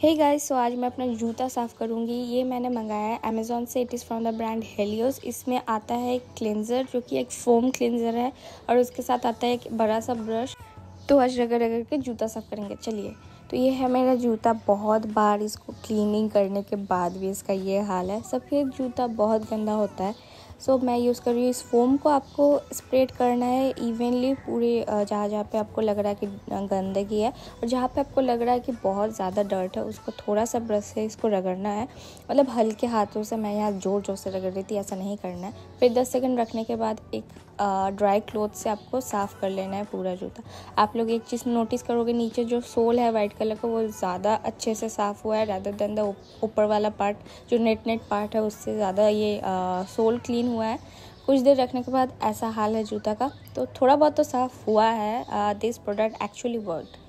hey guys so आज मैं अपना जूता साफ़ करूँगी ये मैंने मंगाया है अमेज़ोन से it is from the brand Helios इसमें आता है एक क्लिनज़र जो कि एक फ़ोम क्लिनज़र है और उसके साथ आता है एक बड़ा सा ब्रश तो आज रगड़ रगड़ के जूता साफ़ करेंगे चलिए तो ये है मेरा जूता बहुत बार इसको क्लीनिंग करने के बाद भी इसका ये हाल है सफ़ेद जूता बहुत गंदा होता है सो so, मैं यूज़ कर रही हूँ इस फोम को आपको स्प्रेड करना है इवनली पूरे जहाँ जहाँ पे आपको लग रहा है कि गंदगी है और जहाँ पे आपको लग रहा है कि बहुत ज़्यादा डर्ट है उसको थोड़ा सा ब्रश से इसको रगड़ना है मतलब हल्के हाथों से मैं यहाँ ज़ोर ज़ोर से रगड़ रही थी ऐसा नहीं करना है फिर दस सेकेंड रखने के बाद एक ड्राई क्लोथ से आपको साफ़ कर लेना है पूरा जूता आप लोग एक चीज़ नोटिस करोगे नीचे जो सोल है वाइट कलर का वो ज़्यादा अच्छे से साफ़ हुआ है रैदर दैन द ऊपर वाला पार्ट जो नेट नेट पार्ट है उससे ज़्यादा ये आ, सोल क्लीन हुआ है कुछ देर रखने के बाद ऐसा हाल है जूता का तो थोड़ा बहुत तो साफ़ हुआ है दिस प्रोडक्ट एक्चुअली वर्क